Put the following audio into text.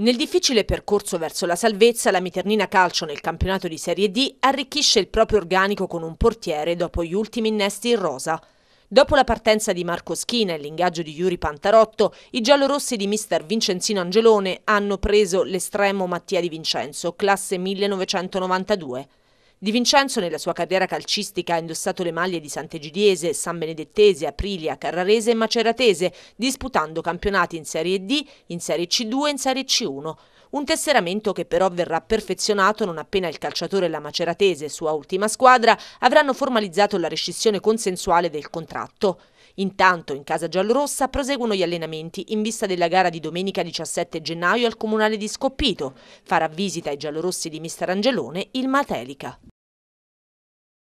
Nel difficile percorso verso la salvezza, la Miternina Calcio nel campionato di Serie D arricchisce il proprio organico con un portiere dopo gli ultimi innesti in rosa. Dopo la partenza di Marco Schina e l'ingaggio di Yuri Pantarotto, i giallorossi di mister Vincenzino Angelone hanno preso l'estremo Mattia Di Vincenzo, classe 1992. Di Vincenzo nella sua carriera calcistica ha indossato le maglie di Sant'Egidiese, San Benedettese, Aprilia, Carrarese e Maceratese, disputando campionati in Serie D, in Serie C2 e in Serie C1. Un tesseramento che però verrà perfezionato non appena il calciatore e la Maceratese, sua ultima squadra, avranno formalizzato la rescissione consensuale del contratto. Intanto, in casa giallorossa proseguono gli allenamenti in vista della gara di domenica 17 gennaio al comunale di Scoppito. Farà visita ai giallorossi di mister Angelone il Matelica.